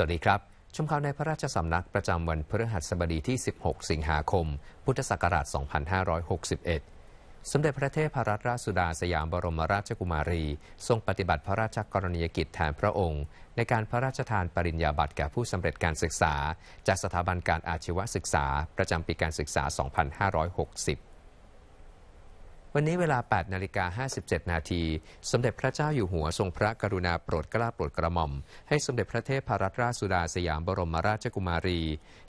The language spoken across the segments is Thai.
สวัสดีครับ ชมข่าวในพระราชสำนักประจำวันพฤหัสบดีที่ 16 สิงหาคม พุทธศักราช 2561 สมเด็จพระเทพรัตนราชสุดาสยามบรมราชกุมารีทรงปฏิบัติพระราชกรณียกิจแทนพระองค์ ในการพระราชทานปริญญาบัตรแก่ผู้สำเร็จการศึกษา จากสถาบันการอาชีวศึกษา ประจำปีการศึกษา 2560วันนี้เวลา8นาฬิกา 57 นาที สมเด็จพระเจ้าอยู่หัวทรงพระกรุณาโปรดเกล้าโปรดกระหม่อมให้สมเด็จพระเทพรัตนราชสุดาสยามบรมราชกุมารี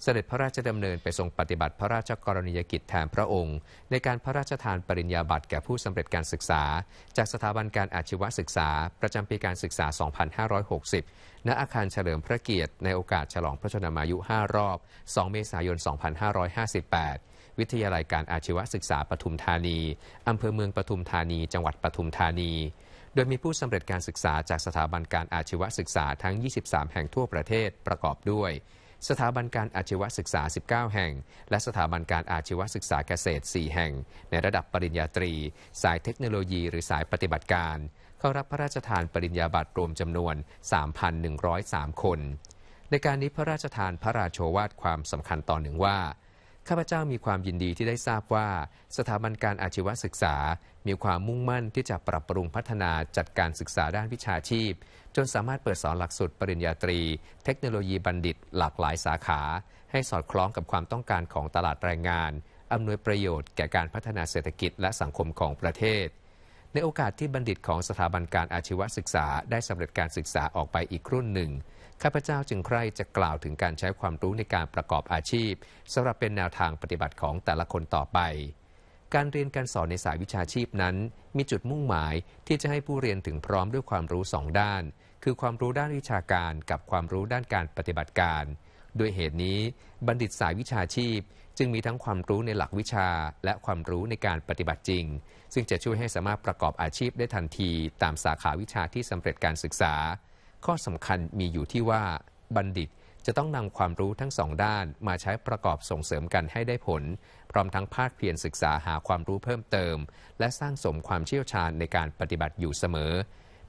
เสด็จพระราชดำเนินไปทรงปฏิบัติพระราชกรณียกิจแทนพระองค์ ในการพระราชทานปริญญาบัตร แก่ผู้สำเร็จการศึกษา จากสถาบันการอาชีวศึกษา ประจำปีการศึกษา 2560 ณ อาคารเฉลิมพระเกียรติในโอกาสฉลองพระชนมายุ 5 รอบ 2 เมษายน 2558วิทยาลัยการอาชีวศึกษาปทุมธานี อำเภอเมืองปทุมธานี จังหวัดปทุมธานี โดยมีผู้สำเร็จการศึกษาจากสถาบันการอาชีวศึกษาทั้ง 23 แห่งทั่วประเทศประกอบด้วย สถาบันการอาชีวศึกษา 19 แห่ง และสถาบันการอาชีวศึกษาเกษตร 4 แห่ง ในระดับปริญญาตรี สายเทคโนโลยี หรือสายปฏิบัติการ เข้ารับพระราชทานปริญญาบัตรรวมจำนวน 3,103 คน ในการนี้พระราชทานพระราโชวาทความสำคัญตอนหนึ่งว่าข้าพเจ้ามีความยินดีที่ได้ทราบว่า สถาบันการอาชีวศึกษา มีความมุ่งมั่นที่จะปรับปรุงพัฒนาจัดการศึกษาด้านวิชาชีพ จนสามารถเปิดสอนหลักสูตรปริญญาตรีเทคโนโลยีบัณฑิตหลากหลายสาขา ให้สอดคล้องกับความต้องการของตลาดแรงงาน อำนวยประโยชน์ แก่การพัฒนาเศรษฐกิจและสังคมของประเทศในโอกาสที่บัณฑิตของสถาบันการอาชีวศึกษาได้สำเร็จการศึกษาออกไปอีกรุ่นหนึ่งข้าพเจ้าจึงใคร่จะกล่าวถึงการใช้ความรู้ในการประกอบอาชีพสำหรับเป็นแนวทางปฏิบัติของแต่ละคนต่อไป การเรียนการสอนในสายวิชาชีพนั้น มีจุดมุ่งหมายที่จะให้ผู้เรียนถึงพร้อมด้วยความรู้สองด้าน คือความรู้ด้านวิชาการ กับความรู้ด้านการปฏิบัติการ ด้วยเหตุนี้ บัณฑิตสายวิชาชีพซึงมีทั้งความรู้ในหลักวิชาและความรู้ในการปฏิบัติจริง ซึ่งจะช่วยให้สามารถประกอบอาชีพได้ทันที ตามสาขาวิชาที่สำเร็จการศึกษา ข้อสำคัญมีอยู่ที่ว่า บัณฑิตจะต้องนำความรู้ทั้งสองด้านมาใช้ประกอบส่งเสริมกันให้ได้ผล พร้อมทั้งภาคเพียรศึกษาหาความรู้เพิ่มเติม และสร้างสมความเชี่ยวชาญในการปฏิบัติอยู่เสมอ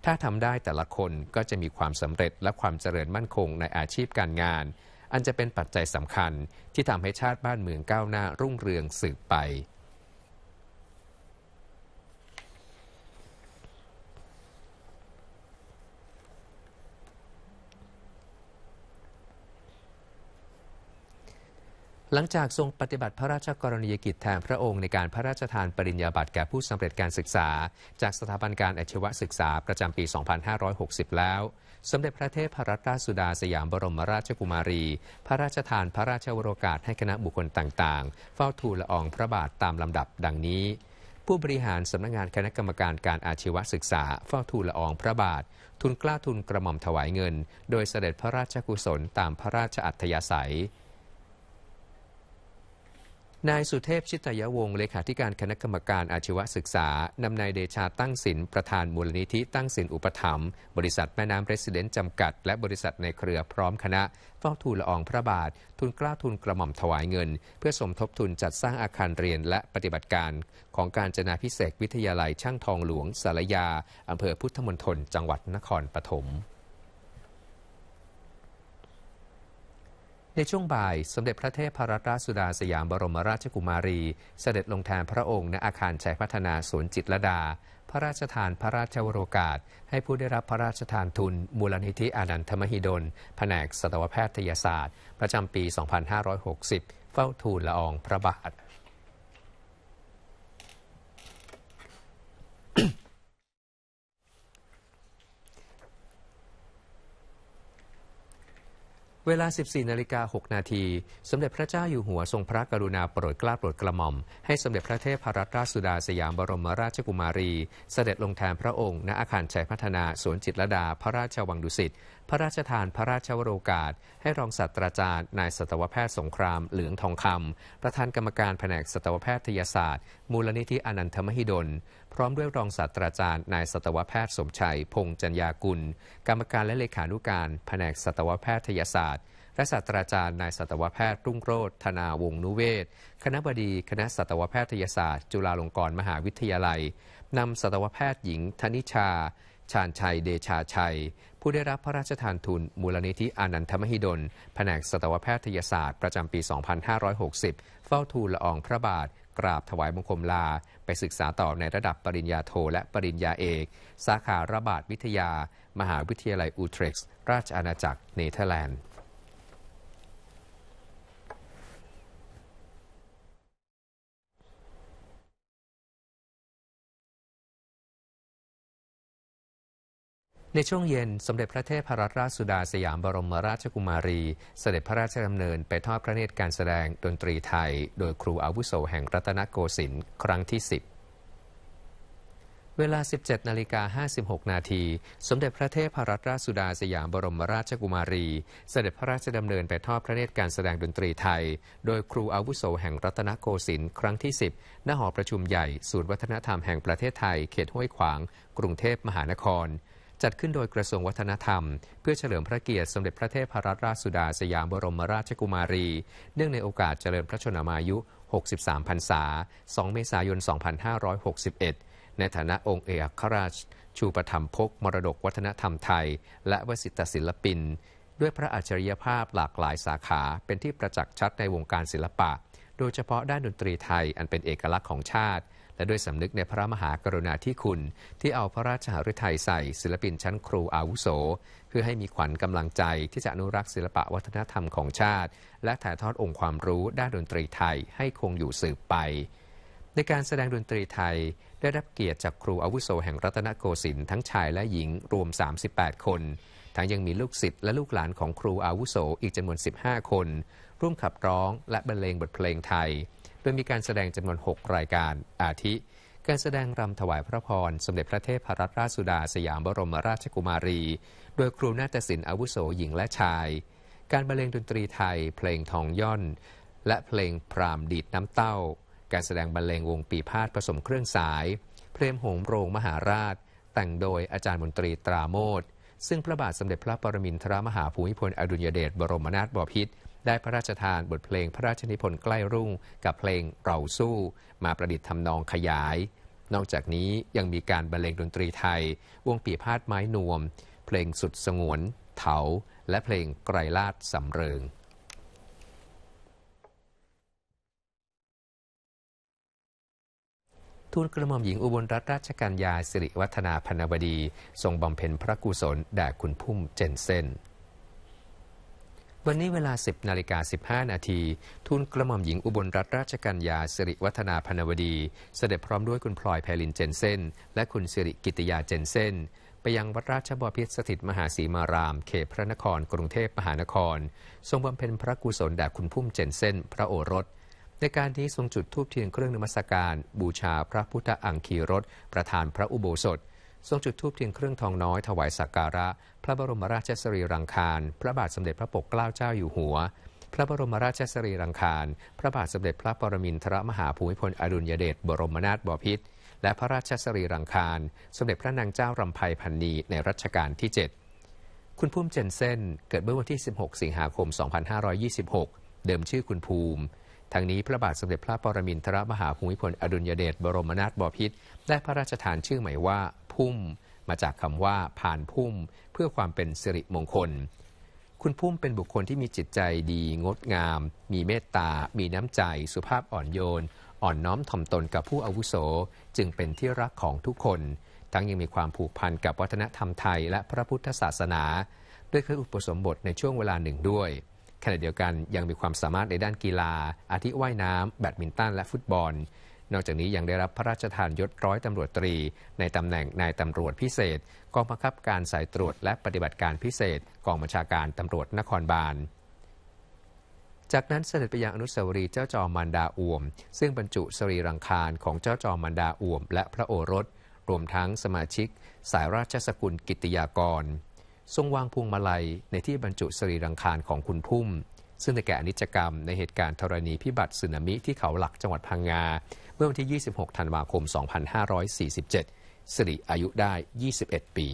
ถ้าทำได้แต่ละคนก็จะมีความสำเร็จและความเจริญมั่นคงในอาชีพการงานอันจะเป็นปัจจัยสำคัญที่ทำให้ชาติบ้านเมืองก้าวหน้ารุ่งเรืองสืบไป หลังจากทรงปฏิบัติพระราชกรณียกิจแทนพระองค์ในการพระราชทานปริญญาบัตรแก่ผู้สำเร็จการศึกษา จากสถาบันการอาชีวศึกษาประจำปี 2560 แล้วสมเด็จพระเทพรัตนราชสุดาสยามบรมราชกุมารี พระราชทานพระราชวโรกาสให้คณะบุคคลต่างๆ เฝ้าทูลละอองพระบาทตามลำดับดังนี้ ผู้บริหารสำนักงงานคณะกรรมการการอาชีวศึกษาเฝ้าทูลละอองพระบาท ทุนกล้าทุนกระหม่อมถวายเงิน โดยเสด็จพระราชกุศลตามพระราชอัธยาศัยนายสุเทพชิตยวงศ์เลขาธิการคณะกรรมการอาชีวศึกษา นำนายเดชาตั้งศิลประธานมูลนิธิตั้งศิลอุปถัมภ์บริษัทแม่น้ำเรสเดนต์จำกัดและบริษัทในเครือพร้อมคณะ เฝ้าทูลละอองพระบาททุนกล้าทุนกระหม่อมถวายเงิน เพื่อสมทบทุนจัดสร้างอาคารเรียนและปฏิบัติการ ของการจนาพิเศษวิทยาลัยช่างทองหลวงสารยาอำเภอพุทธมณฑลจังหวัดนครปฐมในช่วงบ่าย สมเด็จพระเทพรัตนราชสุดาสยามบรมราชกุมารี เสด็จลงแทนพระองค์ณอาคารชัยพัฒนาสวนจิตรดา พระราชทานพระราชวโรกาส ให้ผู้ได้รับพระราชทานทุน มูลนิธิอานันทมหิดลแผนกสัตวแพทยศาสตร์ประจำปี 2560 เฝ้าทูลละอองพระบาทเวลา 14นาฬิกา6นาที สมเด็จพระเจ้าอยู่หัวทรงพระกรุณาโปรดเกล้าโปรดกระหม่อม ให้สมเด็จพระเทพรัตนราชสุดาสยามบรมราชกุมารี เสด็จลงแทนพระองค์ณอาคารชัยพัฒนา สวน จิตรดา พระราชวังดุสิต พระราชทานพระราชวโรกาส ให้รองศาสตราจารย์นายสัตวแพทย์สงครามเหลืองทองคำ ประธานกรรมการแผนกสัตวแพทยศาสตร์ มูลนิธิอนันทมหิดลพร้อมด้วยรองศาสตราจารย์นายสัตวแพทย์สมชัยพงษ์จัญญากุล กรรมการและเลขานุการ แผนกสัตวแพทยศาสตร์และศาสตราจารย์นายสัตวแพทย์รุ่งโรธธนาวงนุเวศ คณะบดีคณะสัตวแพทยศาสตร์ จุฬาลงกรณ์ มหาวิทยาลัย นำสัตวแพทย์หญิงธนิชา ชาญชัยเดชาชัย ผู้ได้รับพระราชทานทุนมูลนิธิ อานันทมหิดลแผนกสัตวแพทยศาสตร์ ประจำปี 2560 เฝ้าทูลละอองพระบาท กราบถวายมงคมลาไปศึกษาต่อในระดับปริญญาโทและปริญญาเอก สาขาระบาดวิทยา มหาวิทยาลัยอูเทร็กซ์ราชอาณาจักรเนเธอร์แลนด์ในช่วงเย็น สมเด็จพระเทพรัตนราชสุดาสยามบรมราชกุมารี เสด็จพระราชดำเนินไปทอดพระเนตรการแสดงดนตรีไทย โดยครูอาวุโสแห่งรัตนโกสินทร์ครั้งที่ 10 เวลา 17นาฬิกา56นาทีสมเด็จพระเทพรัตนราชสุดาสยามบรมราชกุมารี เสด็จพระราชดำเนินไปทอดพระเนตรการแสดงดนตรีไทย โดยครูอาวุโสแห่งรัตนโกสินทร์ครั้งที่ 10ณหอประชุมใหญ่ศูนย์วัฒนธรรมแห่งประเทศไทยเขตห้วยขวางกรุงเทพมหานครจัดขึ้นโดยกระทรวงวัฒนธรรมเพื่อเฉลิมพระเกียรติสมเด็จพระเทพรัตนราชสุดาสยามบรมราชกุมารี เนื่องในโอกาสเจริญพระชนมายุ 63 พรรษา 2 เมษายน 2561 ในฐานะองค์เอกราช ชูปธรรมพกมรดกวัฒนธรรมไทย และวสิตศิลปิน ด้วยพระอัจฉริยภาพหลากหลายสาขาเป็นที่ประจักษ์ชัดในวงการศิลปะ โดยเฉพาะด้านดนตรีไทยอันเป็นเอกลักษณ์ของชาติและด้วยสำนึกในพระมหากรุณาธิคุณ ที่เอาพระราชหฤทัยใส่ ศิลปินชั้นครูอาวุโส เพื่อให้มีขวัญกำลังใจที่จะอนุรักษ์ศิลปะวัฒนธรรมของชาติ และถ่ายทอดองค์ความรู้ด้านดนตรีไทยให้คงอยู่สืบไป ในการแสดงดนตรีไทย ได้รับเกียรติจากครูอาวุโสแห่งรัตนโกสินทร์ทั้งชายและหญิงรวม 38 คน ทั้งยังมีลูกศิษย์และลูกหลานของครูอาวุโสอีกจำนวน 15 คน ร่วมขับร้อง และบรรเลงบทเพลงไทยโดยมีการแสดงจำนวน6รายการอาทิ การแสดงรำถวายพระพรสมเด็จพระเทพรัตนราชสุดาสยามบรมราชกุมารี โดยครูนาฏศิลป์อาวุโสหญิงและชาย การบรรเลงดนตรีไทย เพลงทองย่อน และเพลงพรามดีดน้ำเต้า การแสดงบรรเลงวงปีพาดผสมเครื่องสาย เพลงโหมโรงมหาราช แต่งโดยอาจารย์มนตรีตราโมทซึ่งพระบาทสมเด็จพระปรมินทรมหาภูมิพลอดุลยเดชบรมนาถบพิตรได้พระราชทานบทเพลงพระราชนิพนธ์ใกล้รุ่ง กับเพลงเราสู้มาประดิษฐ์ทำนองขยาย นอกจากนี้ยังมีการบรรเลงดนตรีไทยวงปีพาดไม้นวม เพลงสุดสงวน เถาและเพลงไกรลาดสำเริงทูลกระหม่อมหญิงอุบลรัตนราชกัญญา สิริวัฒนาพนวดี ทรงบำเพ็ญพระกุศลแด่คุณพุ่มเจนเซนวันนี้เวลา 10 นาฬิกา 15 นาทีทูลกระหม่อมหญิงอุบลรัตนราชกัญญา สิริวัฒนาพนวดี เสด็จพร้อมด้วยคุณพลอยแพลินเจนเซนและคุณสิริกิติยาเจนเซนไปยังวัดราชบพิตรสถิตมหาศีมาราม เขตพระนครกรุงเทพมหานคร ทรงบำเพ็ญพระกุศลแด่คุณพุ่มเจนเซนพระโอรส ในการที่ทรงจุดทูปเทียนเครื่องนมัสการ บูชาพระพุทธอังคีรสประธานพระอุโบสถทรงจุดธูปเทียนเครื่องทองน้อยถวายสักการะพระบรมราชสรีรังคารพระบาทสมเด็จพระปกเกล้าเจ้าอยู่หัว พระบรมราชสรีรังคารพระบาทสมเด็จพระปรมินทรมหาภูมิพลอดุลยเดชบรมนาถบพิตรและพระราชสรีรังคารสมเด็จพระนางเจ้ารำไพพันนีในรัชกาลที่ 7 คุณพุ่มเจนเซนเกิดเมื่อวันที่ 16 สิงหาคม 2526 เดิมชื่อคุณภูมิทางนี้พระบาทสมเด็จพระปรมินทรมหาภูมิพลอดุลยเดชบรมนาถบพิตรได้พระราชทานชื่อใหม่ว่าพุ่มมาจากคำว่าผ่านพุ่ม เพื่อความเป็นสิริมงคล คุณพุ่มเป็นบุคคลที่มีจิตใจดี งดงาม มีเมตตา มีน้ำใจ สุภาพอ่อนโยน อ่อนน้อมถ่อมตนกับผู้อาวุโส จึงเป็นที่รักของทุกคน ทั้งยังมีความผูกพันกับวัฒนธรรมไทย และพระพุทธศาสนา ด้วยเคยอุปสมบทในช่วงเวลาหนึ่งด้วย ขณะเดียวกันยังมีความสามารถในด้านกีฬา อาทิว่ายน้ำแบดมินตันและฟุตบอลนอกจากนี้ยังได้รับพระราชทานยศร้อยตำรวจตรีในตำแหน่งนายตำรวจพิเศษกองบังคับการสายตรวจและปฏิบัติการพิเศษกองบัญชาการตำรวจนครบาล จากนั้นเสด็จไปยังอนุสาวรีย์เจ้าจอมมันดาอวม ซึ่งบรรจุสรีรังคารของเจ้าจอมมันดาอวม และพระโอรส รวมทั้งสมาชิก สายราชสกุลกิติยากรทรงวางพวงมาลัยในที่บรรจุสรีรังคารของคุณพุ่มซึ่งได้แก่อนิจกรรมในเหตุการณ์ธรณีพิบัติสึนามิที่เขาหลักจังหวัดพังงา เมื่อวันที่ 26 ธันวาคม 2547 สิริอายุได้ 21 ปี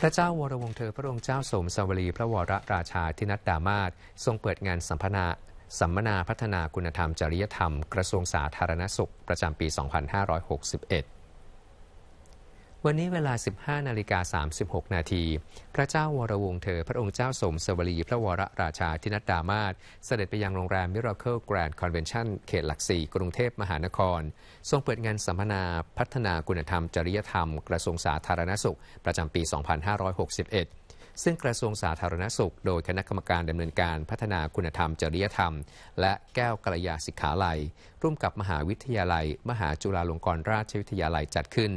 พระเจ้าวรวงเธอพระองค์เจ้าสมสวรี พระวรราชาธินัดดามาศทรงเปิดงานสัมพนา สัมมนาพัฒนาคุณธรรมจริยธรรม กระทรวงสาธารณสุขประจำปี2561วันนี้เวลา 15นาฬิกา36 นาทีพระเจ้าวรวงเธอพระองค์เจ้าสมสวรีพระวรราชาธินัดดามาศเสด็จไปยังโรงแรมมิราเคิลแกรนด์คอนเวนชั่นเขตหลักสี่กรุงเทพมหานคร ทรงเปิดงานสัมมนาพัฒนาคุณธรรมจริยธรรม กระทรวงสาธารณสุขประจำปี 2561 ซึ่งกระทรวงสาธารณสุข โดยคณะกรรมการดำเนินการพัฒนาคุณธรรมจริยธรรม และแก้วกระยาศิกขาลัย ร่วมกับมหาวิทยาลัย มหาจุฬาลงกรณราชวิทยาลัยจัดขึ้น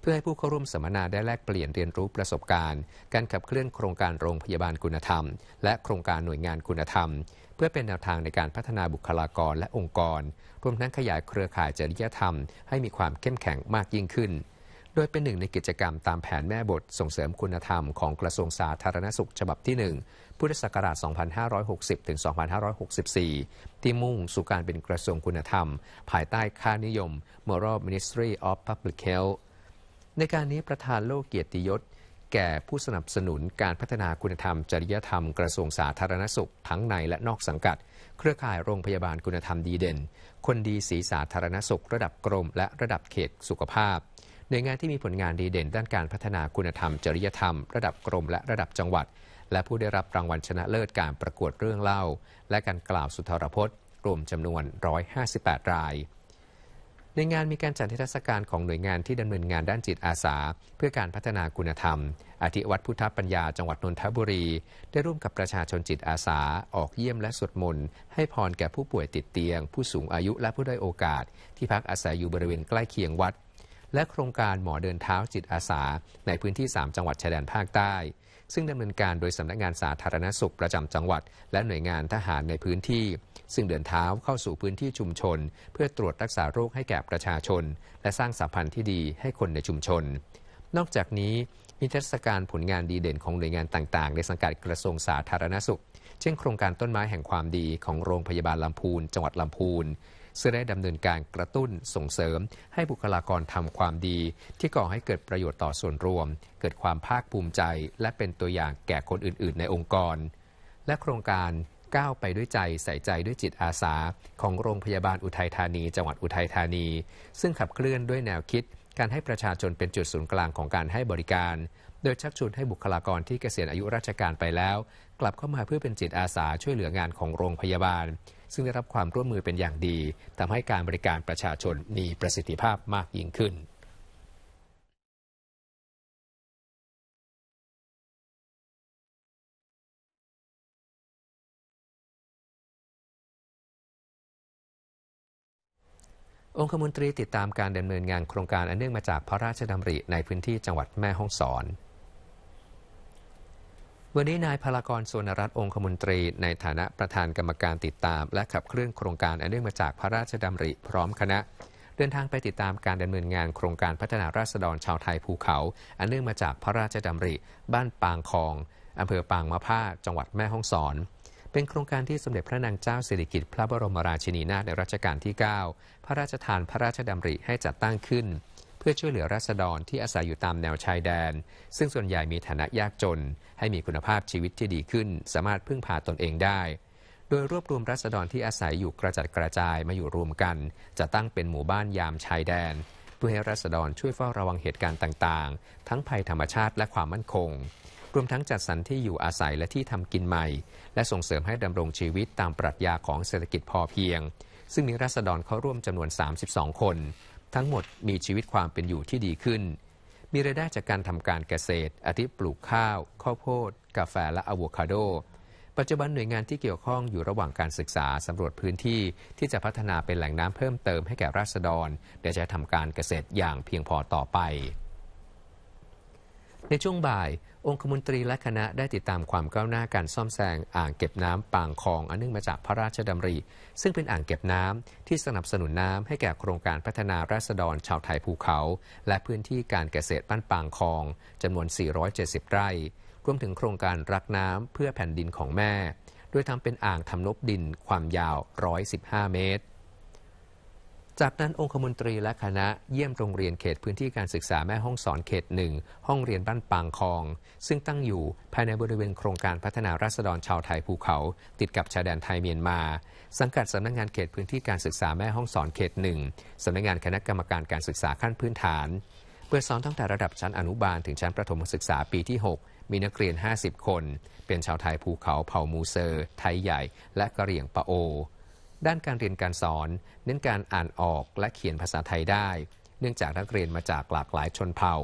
เพื่อให้ผู้เข้าร่วมสัมมนาได้แลกเปลี่ยนเรียนรู้ประสบการณ์การขับเคลื่อนโครงการโรงพยาบาลคุณธรรม และโครงการหน่วยงานคุณธรรมเพื่อเป็นแนวทางในการพัฒนาบุคลากรและองค์กร รวมทั้งขยายเครือข่ายจริยธรรม ให้มีความเข้มแข็งมากยิ่งขึ้น โดยเป็นหนึ่งในกิจกรรมตามแผนแม่บทส่งเสริมคุณธรรมของกระทรวงสาธารณสุข ฉบับที่ 1พุทธศักราช2560ถึง2564ที่มุ่งสู่การเป็นกระทรวงคุณธรรม ภายใต้ค่านิยม Moral Ministry of Public Health ในการนี้ประธานโลกเกียรติยศแก่ผู้สนับสนุนการพัฒนาคุณธรรมจริยธรรมกระทรวงสาธารณสุข ทั้งในและนอกสังกัด เครือข่ายโรงพยาบาลคุณธรรมดีเด่น คนดีสี สาธารณสุขระดับกรม และระดับเขตสุขภาพหน่วยงานที่มีผลงานดีเด่น ด้านการพัฒนาคุณธรรม จริยธรรม ระดับกรมและระดับจังหวัด และผู้ได้รับรางวัลชนะเลิศการประกวดเรื่องเล่า และการกล่าวสุนทรพจน์ รวมจำนวน 158 รายในงานมีการจัดเทศกาลของหน่วยงานที่ดาเนินงานด้านจิตอาสาเพื่อการพัฒนาคุณธรรมอาทิวัดพุทธปัญญาจังหวัดนนทบุรีได้ร่วมกับประชาชนจิตอาสาออกเยี่ยมและสวดมนต์ให้พรแก่ผู้ป่วยติดเตียงผู้สูงอายุและผู้ด้อยโอกาสที่พักอาศัยอยู่บริเวณใกล้เคียงวัดและโครงการหมอเดินเท้าจิตอาสาในพื้นที่ 3 จังหวัดชายแดนภาคใต้ซึ่งดำเนินการโดยสำนักงานสาธารณสุขประจำจังหวัด และหน่วยงานทหารในพื้นที่ ซึ่งเดินเท้าเข้าสู่พื้นที่ชุมชน เพื่อตรวจรักษาโรคให้แก่ประชาชน และสร้างสัมพันธ์ที่ดีให้คนในชุมชน นอกจากนี้มีเทศกาลผลงานดีเด่นของหน่วยงานต่างๆในสังกัดกระทรวงสาธารณสุข เช่นโครงการต้นไม้แห่งความดีของโรงพยาบาลลำพูนจังหวัดลำพูนซึ่งได้ดำเนินการกระตุ้นส่งเสริม ให้บุคลากรทำความดี ที่ก่อให้เกิดประโยชน์ต่อส่วนรวม เกิดความภาคภูมิใจ และเป็นตัวอย่างแก่คนอื่น ๆ ในองค์กร และโครงการก้าวไปด้วยใจใส่ใจด้วยจิตอาสา ของโรงพยาบาลอุทัยธานีจังหวัดอุทัยธานี ซึ่งขับเคลื่อนด้วยแนวคิด การให้ประชาชนเป็นจุดศูนย์กลางของการให้บริการ โดยชักชวนให้บุคลากรที่เกษียณอายุราชการไปแล้ว กลับเข้ามาเพื่อเป็นจิตอาสาช่วยเหลืองานของโรงพยาบาลซึ่งได้รับความร่วมมือเป็นอย่างดีทำให้การบริการประชาชนมีประสิทธิภาพมากยิ่งขึ้น องคมนตรีติดตามการดำเนินงานโครงการอันเนื่องมาจากพระราชดำริในพื้นที่จังหวัดแม่ฮ่องสอนวันนี้นายพลากรสุนรัตน์องคมนตรีในฐานะประธานกรรมการติดตาม และขับเคลื่อนโครงการอันเนื่องมาจากพระราชดำริพร้อมคณะเดินทางไปติดตามการดำเนินงานโครงการพัฒนาราษฎรชาวไทยภูเขา อันเนื่องมาจากพระราชดำริบ้านปางคองอำเภอปางมะผ้าจังหวัดแม่ฮ่องสอน เป็นโครงการที่สมเด็จพระนางเจ้าสิริกิติ์พระบรมราชินีนาถในรัชกาลที่ 9 พระราชทานพระราชดำริให้จัดตั้งขึ้นเพื่อช่วยเหลือราษฎรที่อาศัยอยู่ตามแนวชายแดน ซึ่งส่วนใหญ่มีฐานะยากจน ให้มีคุณภาพชีวิตที่ดีขึ้นสามารถพึ่งพาตนเองได้ โดยรวบรวมรัษฎรที่อาศัยอยู่กระจัดกระจายมาอยู่รวมกัน จะตั้งเป็นหมู่บ้านยามชายแดน เพื่อให้รัษฎรช่วยเฝ้าระวังเหตุการณ์ต่างๆ ทั้งภัยธรรมชาติและความมั่นคง รวมทั้งจัดสรรที่อยู่อาศัยและที่ทำกินใหม่ และส่งเสริมให้ดำรงชีวิตตามปรัชญาของเศรษฐกิจพอเพียง ซึ่งมีรัษฎรเข้าร่วมจำนวน 32 คนทั้งหมดมีชีวิตความเป็นอยู่ที่ดีขึ้น มีรายได้จากการทำการเกษตรอาทิปลูกข้าว ข้าวโพดกาแฟและอะโวคาโด ปัจจุบันหน่วยงานที่เกี่ยวข้องอยู่ระหว่างการศึกษาสำรวจพื้นที่ที่จะพัฒนาเป็นแหล่งน้ำเพิ่มเติมให้แก่ราษฎรและจะทำการเกษตรอย่างเพียงพอต่อไป ในช่วงบ่ายองคมนตรีและคณะได้ติดตามความก้าวหน้าการซ่อมแซงอ่างเก็บน้ำปางคลองอันเนื่องมาจากพระราชดำริ ซึ่งเป็นอ่างเก็บน้ำที่สนับสนุนน้ำาให้แก่โครงการพัฒนาราษฎรชาวไทยภูเขา และพื้นที่การเกษตรบ้านปางคลอง จำนวน 470 ไร่ รวมถึงโครงการรักน้ำเพื่อแผ่นดินของแม่โดยทำเป็นอ่างทำนบดินความยาว 115 เมตรจากนั้นองคมนตรีและคณะเยี่ยมโรงเรียนเขตพื้นที่การศึกษาแม่ห้องสอนเขตหนึ่ง ห้องเรียนบ้านปางคอง ซึ่งตั้งอยู่ภายในบริเวณโครงการพัฒนาราษฎรชาวไทยภูเขา ติดกับชายแดนไทยเมียนมา สังกัดสำนักงงานเขตพื้นที่การศึกษาแม่ห้องสอนเขตหนึ่งสำนักงงานคณะกรรมการการศึกษาขั้นพื้นฐานเปิดสอนตั้งแต่ระดับชั้นอนุบาล ถึงชั้นประถมศึกษาปีที่ 6 มีนักเรียน 50 คน เป็นชาวไทยภูเขาเผ่ามูเซอร์ไทยใหญ่ และกะเหรี่ยงปะโอด้านการเรียนการสอนเน้นการอ่านออกและเขียนภาษาไทยได้ เนื่องจากนักเรียนมาจากหลากหลายชนเผ่า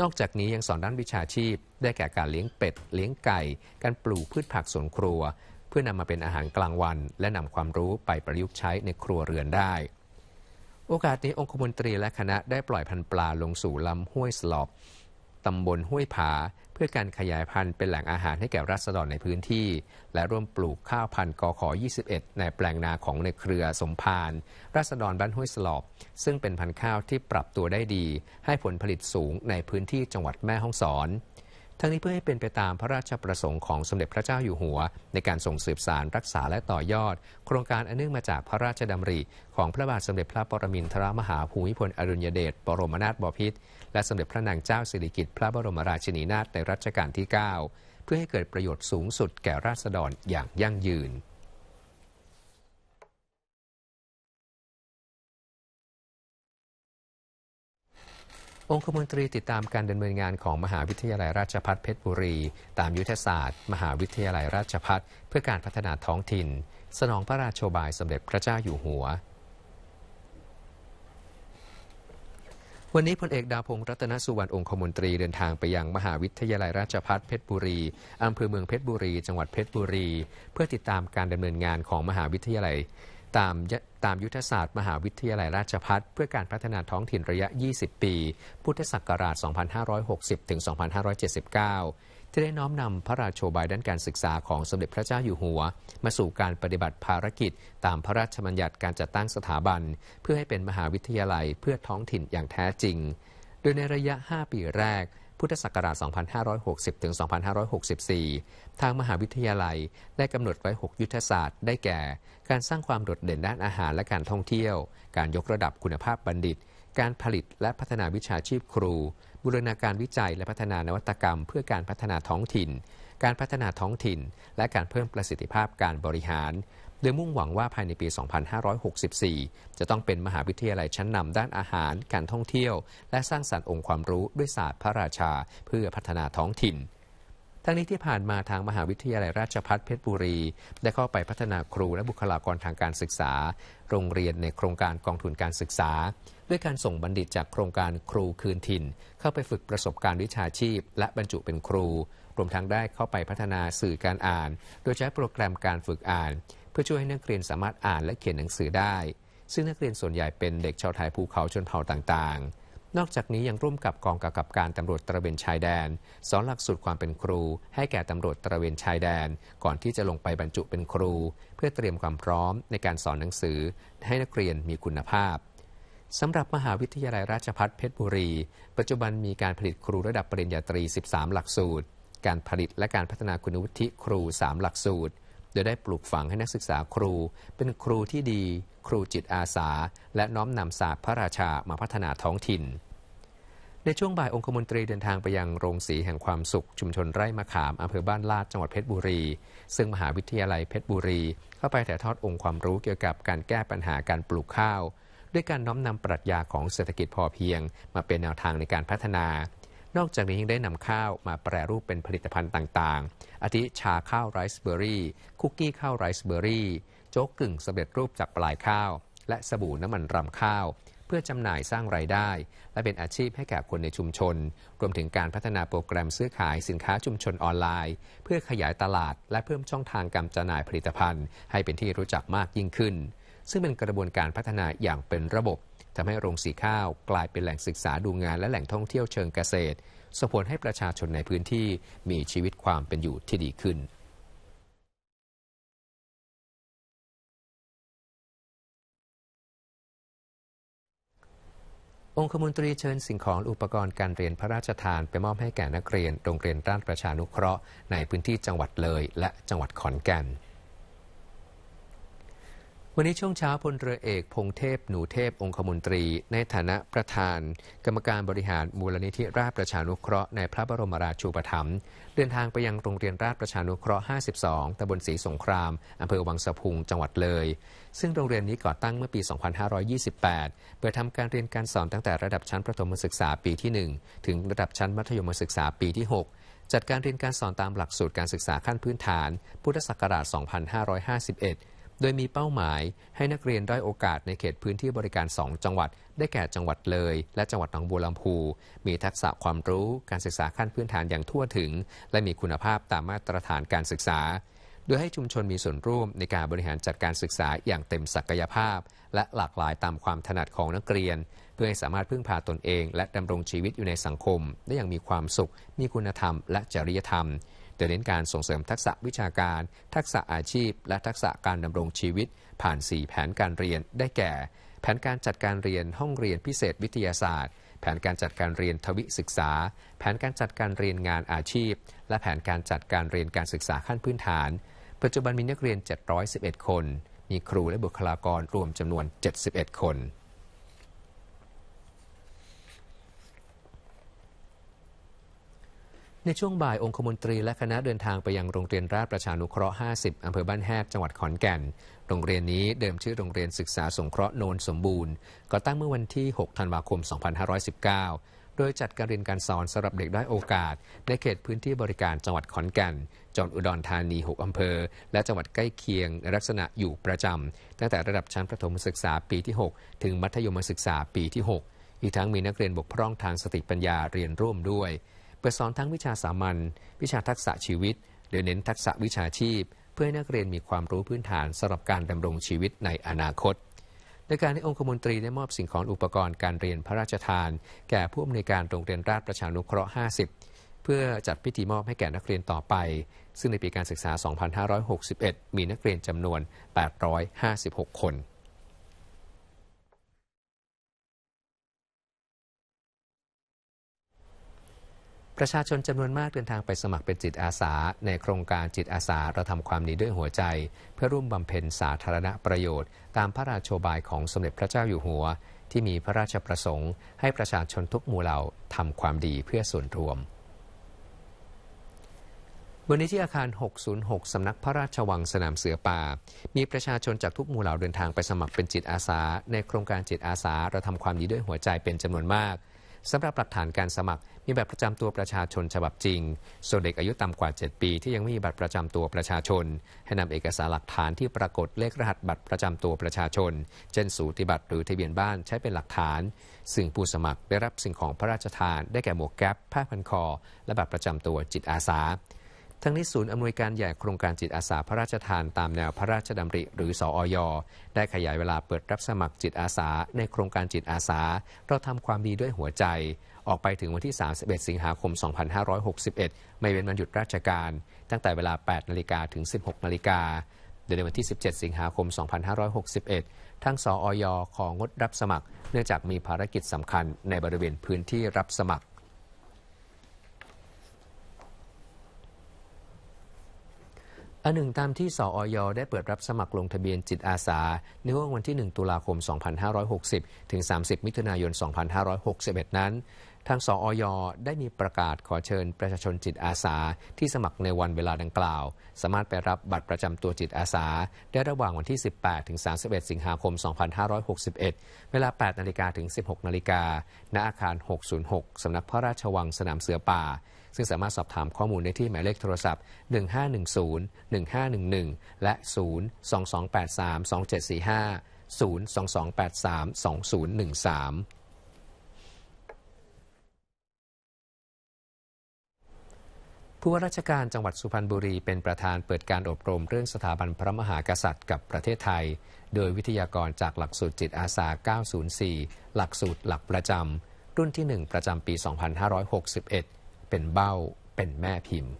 นอกจากนี้ยังสอนด้านวิชาชีพได้แก่การเลี้ยงเป็ด เลี้ยงไก่ การปลูกพืชผักสวนครัว เพื่อนำมาเป็นอาหารกลางวัน และนำความรู้ไปประยุกต์ใช้ในครัวเรือนได้ โอกาสนี้องคมนตรีและคณะได้ปล่อยพันปลาลงสู่ลำห้วยสลอบตำบลห้วยผาพื่อการขยายพันธุ์เป็นแหล่งอาหารให้แก่รัษฎรในพื้นที่ และร่วมปลูกข้าวพันธุ์กอขอ 21 ในแปลงนาของในเครือสมพานรัษฎรบ้านห้วยสลอบ ซึ่งเป็นพันธุ์ข้าวที่ปรับตัวได้ดี ให้ผลผลิตสูงในพื้นที่จังหวัดแม่ฮ่องสอนทั้งนี้เพื่อให้เป็นไปตามพระราชประสงค์ของสมเด็จพระเจ้าอยู่หัว ในการส่งสืบสารรักษาและต่อยอด โครงการอันเนื่องมาจากพระราชดำริ ของพระบาทสมเด็จพระปรมินทรมหาภูมิพลอดุลยเดชบรมนาถบพิตรและสมเด็จพระนางเจ้าสิริกิติ์พระบรมราชินีนาถในรัชกาลที่ 9 เพื่อให้เกิดประโยชน์สูงสุดแก่ราษฎรอย่างยั่งยืนองคมนตรีติดตามการดำเนินงานของมหาวิทยาลัยราชพัฒเพชรบุรี ตามยุทธศาสตร์ มหาวิทยาลัยราชพัฒเพื่อการพัฒนาท้องถิ่น สนองพระราชโบายสมเด็จพระเจ้าอยู่หัว วันนี้พลเอกดาวพงศ์รัตนสุวรรณองคมนตรีเดินทางไปยังมหาวิทยาลัยราชพัฒเพชรบุรีอำเภอเมืองเพชรบุรีจังหวัดเพชรบุรี เพื่อติดตามการดำเนินงานของมหาวิทยาลัยตามตามยุทธศาสตร์มหาวิทยาลัยราชพัฒเพื่อการพัฒนาท้องถิ่นระยะ 20 ปี พุทธศักราช 2560 ถึง 2579 ที่ได้น้อมนำพระราชโบายด้านการศึกษาของสมเด็จพระเจ้าอยู่หัว มาสู่การปฏิบัติภารกิจ ตามพระราชบัญญัติการจัดตั้งสถาบัน เพื่อให้เป็นมหาวิทยาลัยเพื่อท้องถิ่นอย่างแท้จริง โดยในระยะ 5 ปีแรกพุทธศักราช 2560 ถึง 2564 ทางมหาวิทยาลัยได้กำหนดไว้ 6 ยุทธศาสตร์ ได้แก่ การสร้างความโดดเด่นด้านอาหารและการท่องเที่ยว การยกระดับคุณภาพบัณฑิต การผลิตและพัฒนาวิชาชีพครู บูรณาการวิจัยและพัฒนานวัตกรรม เพื่อการพัฒนาท้องถิ่น การพัฒนาท้องถิ่นและการเพิ่มประสิทธิภาพการบริหารโดยมุ่งหวังว่าภายในปี 2564 จะต้องเป็นมหาวิทยาลัยชั้นนำด้านอาหาร การท่องเที่ยว และสร้างสรรค์องค์ความรู้ด้วยศาสตร์พระราชาเพื่อพัฒนาท้องถิ่น ทั้งนี้ที่ผ่านมาทางมหาวิทยาลัยราชพัฒเพชรบุรี ได้เข้าไปพัฒนาครูและบุคลากรทางการศึกษา โรงเรียนในโครงการกองทุนการศึกษา ด้วยการส่งบัณฑิตจากโครงการครูคืนถิ่น เข้าไปฝึกประสบการณ์วิชาชีพและบรรจุเป็นครู รวมทั้งได้เข้าไปพัฒนาสื่อการอ่าน โดยใช้โปรแกรมการฝึกอ่านพื่อช่วยให้นักเรียนสามารถอ่านและเขียนหนังสือได้ ซึ่งนักเรียนส่วนใหญ่เป็นเด็กชาวไทยภูเขาชนเผ่าต่าง ๆ นอกจากนี้ยังร่วมกับกองกำกับการตำรวจตระเวนชายแดนสอนหลักสูตรความเป็นครูให้แก่ตำรวจตระเวนชายแดน ก่อนที่จะลงไปบรรจุเป็นครู เพื่อเตรียมความพร้อมในการสอนหนังสือ ให้นักเรียนมีคุณภาพสำหรับมหาวิทยาลัยราชพัฒเพชรบุรี ปัจจุบันมีการผลิตครูระดับปริญญาตรี 13 หลักสูตร การผลิตและการพัฒนาคุณวุฒิครู 3 หลักสูตรจะได้ปลูกฝังให้นักศึกษาครู เป็นครูที่ดี ครูจิตอาสา และน้อมนำศาสตร์พระราชามาพัฒนาท้องถิ่น ในช่วงบ่ายองคมนตรีเดินทางไปยังโรงสีแห่งความสุขชุมชนไร่มะขามอำเภอบ้านลาดจังหวัดเพชรบุรี ซึ่งมหาวิทยาลัยเพชรบุรี เข้าไปถ่ายทอดองค์ความรู้เกี่ยวกับการแก้ปัญหาการปลูกข้าว ด้วยการน้อมนำปรัชญาของเศรษฐกิจพอเพียง มาเป็นแนวทางในการพัฒนานอกจากนี้ยังได้นำข้าวมาแปรรูปเป็นผลิตภัณฑ์ต่างๆ อาทิชาข้าวไรซ์เบอร์รี่คุกกี้ข้าวไรซ์เบอร์รี่โจ๊กกึ่งสำเร็จรูปจากปลายข้าว และสบู่น้ำมันรำข้าว เพื่อจำหน่ายสร้างไรายได้ และเป็นอาชีพให้แก่คนในชุมชน รวมถึงการพัฒนาโปรแกรมซื้อขายสินค้าชุมชนออนไลน์ เพื่อขยายตลาด และเพิ่มช่องทางการจำหน่ายผลิตภัณฑ์ ให้เป็นที่รู้จักมากยิ่งขึ้น ซึ่งเป็นกระบวนการพัฒนาอย่างเป็นระบบทำให้โรงสีข้าวกลายเป็นแหล่งศึกษาดูงานและแหล่งท่องเที่ยวเชิงเกษตรส่งผลให้ประชาชนในพื้นที่มีชีวิตความเป็นอยู่ที่ดีขึ้น องคมนตรีเชิญสิ่งของอุปกรณ์การเรียนพระราชทานไปมอบให้แก่นักเรียนโรงเรียนรานประชานุเคราะห์ ในพื้นที่จังหวัดเลยและจังหวัดขอนแก่นวันนี้ช่วงเช้าพลเรือเอกพงเทพหนูเทพ องคมนตรี ในฐานะประธาน กรรมการบริหารมูลนิธิราชประชานุเคราะห์ในพระบรมราชูปถัมภ์เดินทางไปยังโรงเรียนราชประชานุเคราะห์ 52ตำบลศรีสงครามอำเภอวังสะพุงจังหวัดเลย ซึ่งโรงเรียนนี้ก่อตั้งเมื่อปี 2528เปิดทำการเรียนการสอน ตั้งแต่ระดับชั้นประถมศึกษาปีที่ 1 ถึงระดับชั้นมัธยมศึกษาปีที่ 6 จัดการเรียนการสอนตามหลักสูตรการศึกษาขั้นพื้นฐาน พุทธศักราช 2551โดยมีเป้าหมาย ให้นักเรียนได้โอกาสในเขตพื้นที่บริการ2จังหวัด ได้แก่จังหวัดเลย และจังหวัดหนองบัวลำพูมีทักษะความรู้การศึกษาขั้นพื้นฐานอย่างทั่วถึงและมีคุณภาพตามมาตรฐานการศึกษา โดยให้ชุมชนมีส่วนร่วมในการบริหารจัดการศึกษาอย่างเต็มศักยภาพ และหลากหลายตามความถนัดของนักเรียน เพื่อให้สามารถพึ่งพาตนเอง และดำรงชีวิตอยู่ในสังคม ได้อย่างมีความสุข มีคุณธรรมและจริยธรรมโดยเน้นการส่งเสริมทักษะวิชาการ ทักษะอาชีพ และทักษะการดำรงชีวิต ผ่าน 4 แผนการเรียนได้แก่ แผนการจัดการเรียนห้องเรียนพิเศษวิทยาศาสตร์ แผนการจัดการเรียนทวิศึกษา แผนการจัดการเรียนงานอาชีพ และแผนการจัดการเรียนการศึกษาขั้นพื้นฐาน ปัจจุบันมีนักเรียน 711 คน มีครูและบุคลากรรวมจำนวน 71 คนในช่วงบ่ายองคมนตรีและคณะเดินทางไปยังโรงเรียนราชประชานุเคราะห์ 50 อำเภอบ้านแฮดจังหวัดขอนแก่น โรงเรียนนี้เดิมชื่อโรงเรียนศึกษาสงเคราะห์โนนสมบูรณ์ก่อตั้งเมื่อวันที่ 6 ธันวาคม 2519 โดยจัดการเรียนการสอนสำหรับเด็กด้อยโอกาส ในเขตพื้นที่บริการจังหวัดขอนแก่นจังหวัดอุดรธานี 6 อำเภอ และจังหวัดใกล้เคียง ลักษณะอยู่ประจำตั้งแต่ระดับชั้นประถมศึกษาปีที่ 6 ถึงมัธยมศึกษาปีที่ 6 อีกทั้งมีนักเรียนบกพร่องทางสติปัญญาเรียนร่วมด้วยเปิดสอนทั้งวิชาสามัญวิชาทักษะชีวิต โดยเน้นทักษะวิชาชีพ เพื่อให้นักเรียนมีความรู้พื้นฐานสำหรับการดำรงชีวิตในอนาคตโดยการที่องคมนตรีได้มอบสิ่งของอุปกรณ์การเรียนพระราชทาน แก่ผู้อำนวยการโรงเรียนราชประชานุเคราะห์ 50 เพื่อจัดพิธีมอบให้แก่นักเรียนต่อไปซึ่งในปีการศึกษา2561มีนักเรียนจำนวน 856 คนประชาชนจำนวนมากเดินทางไปสมัครเป็นจิตอาสาในโครงการจิตอาสาเราทำความดีด้วยหัวใจ เพื่อร่วมบำเพ็ญสาธารณประโยชน์ ตามพระราชบายของสมเด็จพระเจ้าอยู่หัว ที่มีพระราชประสงค์ให้ประชาชนทุกหมู่เหล่าทำความดีเพื่อส่วนรวม วันนี้ที่อาคาร 606 สำนักพระราชวังสนามเสือป่า มีประชาชนจากทุกหมู่เหล่าเดินทางไปสมัครเป็นจิตอาสาในโครงการจิตอาสา เราทำความดีด้วยหัวใจเป็นจำนวนมากสำหรับหลักฐานการสมัครมีแบบประจำตัวประชาชนฉบับจริง ส่วนเด็กอายุต่ำกว่า 7 ปี ที่ยังไม่มีบัตรประจำตัวประชาชน ให้นำเอกสารหลักฐานที่ปรากฏเลขรหัสบัตรประจำตัวประชาชนเช่นสูติบัตร หรือทะเบียนบ้านใช้เป็นหลักฐาน ซึ่งผู้สมัครได้รับสิ่งของพระราชทานได้แก่หมวกแก๊ปผ้าพันคอและบัตรประจำตัวจิตอาสาทั้งนี้ศูนย์อำนวยการใหญ่โครงการจิตอาสาพระราชทานตามแนวพระราชดำริ หรือสออย ได้ขยายเวลาเปิดรับสมัครจิตอาสาในโครงการจิตอาสา เราทำความดีด้วยหัวใจ ออกไปถึงวันที่ 31 สิงหาคม 2561 ไม่เว้นวันหยุดราชการ ตั้งแต่เวลา 8นาฬิกาถึง 16นาฬิกาโดยในวันที่ 17 สิงหาคม 2561 ทั้งสออยของงดรับสมัครเนื่องจากมีภารกิจสำคัญในบริเวณพื้นที่รับสมัครอันหนึ่งตามที่สออยได้เปิดรับสมัครลงทะเบียนจิตอาสาใน่วันที่ 1 ตุลาคม 2560 ถึง 30 มิถุนายน 2561 นั้นทางสออย ได้มีประกาศขอเชิญประชาชนจิตอาสา ที่สมัครในวันเวลาดังกล่าว สามารถไปรับบัตรประจำตัวจิตอาสา ได้ระหว่างวันที่ 18ถึง31 สิงหาคม 2561 เวลา 8 นาฬิกาถึง 16 นาฬิกาณอาคาร 606 สำนักพระราชวังสนามเสือป่า ซึ่งสามารถสอบถามข้อมูลได้ที่หมายเลขโทรศัพท์ 1510 1511 และ 022832745 022832013ผู้ว่าราชการจังหวัดสุพรรณบุรีเป็นประธานเปิดการอบรมเรื่องสถาบันพระมหากษัตริย์กับประเทศไทย โดยวิทยากรจากหลักสูตรจิตอาสา 904 หลักสูตรหลักประจำรุ่นที่ 1 ประจำปี 2561 เป็นเบ้าเป็นแม่พิมพ์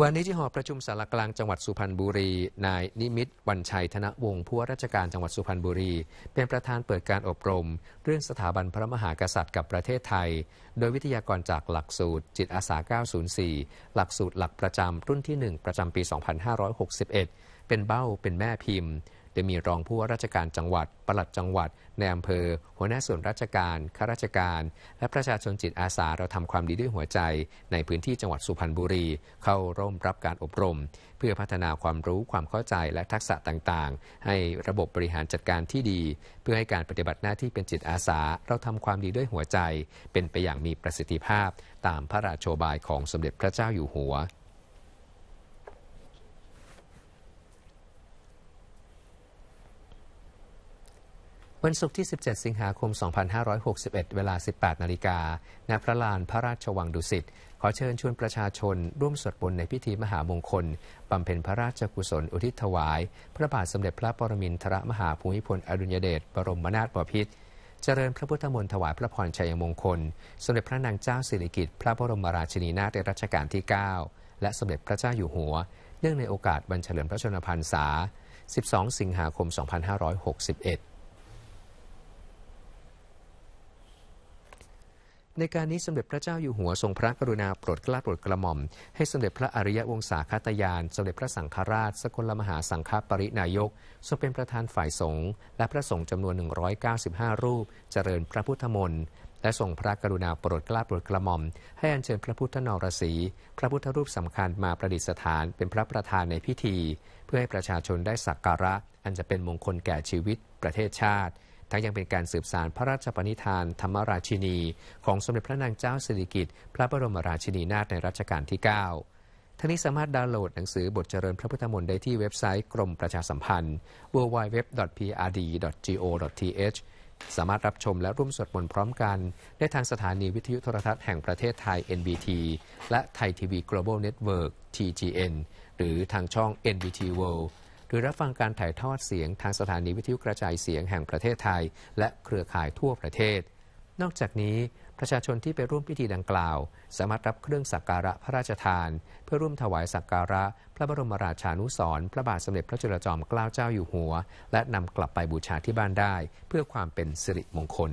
วันนี้ที่หอประชุมสารกลางจังหวัดสุพรรณบุรี นายนิมิตวันชัยธนวงศ์ผู้ว่าราชการจังหวัดสุพรรณบุรี เป็นประธานเปิดการอบรมเรื่องสถาบันพระมหากษัตริย์กับประเทศไทย โดยวิทยากรจากหลักสูตรจิตอาสา 904 หลักสูตรหลักประจำรุ่นที่ 1 ประจำปี 2561 เป็นเบ้าเป็นแม่พิมพ์โดยมีรองผู้ว่าราชการจังหวัด ปลัดจังหวัดในอำเภอ หัวหน้าส่วนราชการ ข้าราชการ และประชาชนจิตอาสา เราทำความดีด้วยหัวใจ ในพื้นที่จังหวัดสุพรรณบุรี เข้าร่วมรับการอบรม เพื่อพัฒนาความรู้ความเข้าใจและทักษะต่างๆ ให้ระบบบริหารจัดการที่ดี เพื่อให้การปฏิบัติหน้าที่เป็นจิตอาสา เราทำความดีด้วยหัวใจ เป็นไปอย่างมีประสิทธิภาพตามพระราชโชบายของสมเด็จพระเจ้าอยู่หัววันศุกร์ที่ 17 สิงหาคม 2561 เวลา 18 นาฬิกาณพระลานพระราชวังดุสิตขอเชิญชวนประชาชน ร่วมสวดมนต์ในพิธีมหามงคลบำเพ็ญพระราชกุศลอุทิศถวาย พระบาทสมเด็จพระปรมินทรมหาภูมิพล อดุลยเดชบรมนาถบพิตรเจริญพระพุทธมนต์ถวายพระพรชัยมงคล สมเด็จพระนางเจ้าสิริกิติ์พระบรมราชินีนาถในรัชกาลที่ 9 และสมเด็จพระเจ้าอยู่หัว เนื่องในโอกาสบัรเฉลิมพระชนมพรรษา 12 สิงหาคม 2561ในการนี้สมเด็จพระเจ้าอยู่หัวทรงพระกรุณาโปรดเกล้าโปรดกระหม่อม ให้สมเด็จพระอริยวงศาคตยาน สมเด็จพระสังฆราช สกลมหาสังฆปรินายกทรงเป็นประธานฝ่ายสงฆ์และพระสงฆ์จำนวน 195 รูปเจริญพระพุทธมนต์และทรงพระกรุณาโปรดเกล้าโปรดกระหม่อม ให้อัญเชิญพระพุทธนรสีพระพุทธรูปสำคัญมาประดิษฐาน เป็นพระประธานในพิธี เพื่อให้ประชาชนได้สักการะอันจะเป็นมงคลแก่ชีวิตประเทศชาติทั้งยังเป็นการสืบสารพระราชปณิธานธรรมราชินี ของสมเด็จพระนางเจ้าสิริกิติ์พระบรมราชินีนาถในรัชกาลที่ 9ทั้งนี้สามารถดาวน์โหลดหนังสือบทเจริญพระพุทธมนต์ได้ที่เว็บไซต์กรมประชาสัมพันธ์ www.prd.go.th สามารถรับชมและร่วมสวดมนต์พร้อมกัน ได้ทางสถานีวิทยุโทรทัศน์แห่งประเทศไทย NBT และไทยทีวี Global Network TGN หรือทางช่อง NBT World หรือรับฟังการถ่ายทอดเสียงทางสถานีวิทยุกระจายเสียงแห่งประเทศไทย และเครือข่ายทั่วประเทศ นอกจากนี้ ประชาชนที่ไปร่วมพิธีดังกล่าว สามารถรับเครื่องสักการะพระราชทาน เพื่อร่วมถวายสักการะ พระบรมราชานุสรณ์พระบาทสมเด็จพระจุลจอมเกล้าเจ้าอยู่หัว และนำกลับไปบูชาที่บ้านได้ เพื่อความเป็นสิริมงคล